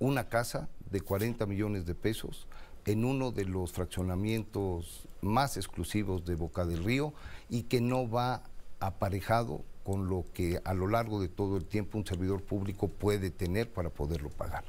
una casa de 40 millones de pesos en uno de los fraccionamientos más exclusivos de Boca del Río y que no va aparejado con lo que a lo largo de todo el tiempo un servidor público puede tener para poderlo pagar.